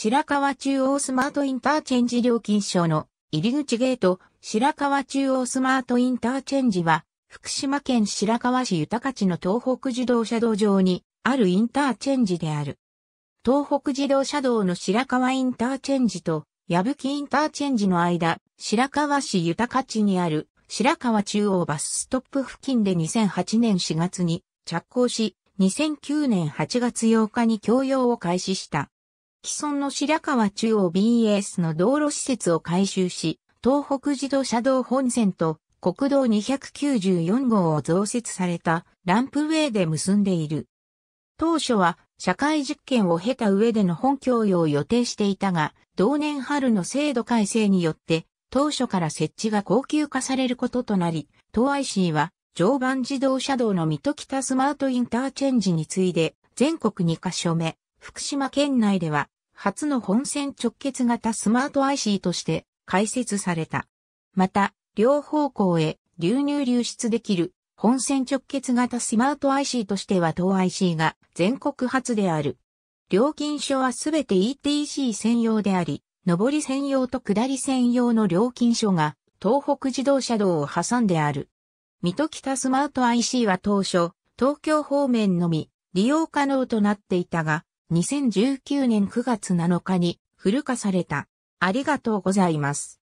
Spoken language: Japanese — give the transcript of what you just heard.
白川中央スマートインターチェンジ料金所の入口ゲート、白川中央スマートインターチェンジは、福島県白河市豊地の東北自動車道上にあるインターチェンジである。東北自動車道の白河インターチェンジと矢吹インターチェンジの間、白河市豊地にある白河中央バスストップ付近で2008年4月に着工し、2009年8月8日に供用を開始した。既存の白川中央 BS の道路施設を改修し、東北自動車道本線と国道294号を増設されたランプウェイで結んでいる。当初は社会実験を経た上での本供養を予定していたが、同年春の制度改正によって当初から設置が高級化されることとなり、東 IC は常磐自動車道の水戸北スマートインターチェンジに次いで全国2カ所目、福島県内では、初の本線直結型スマート IC として開設された。また、両方向へ流入流出できる本線直結型スマート IC としては当 IC が全国初である。料金所はすべて ETC 専用であり、上り専用と下り専用の料金所が東北自動車道を挟んである。水戸北スマート IC は当初、東京方面のみ利用可能となっていたが、2019年9月7日に、古化された。ありがとうございます。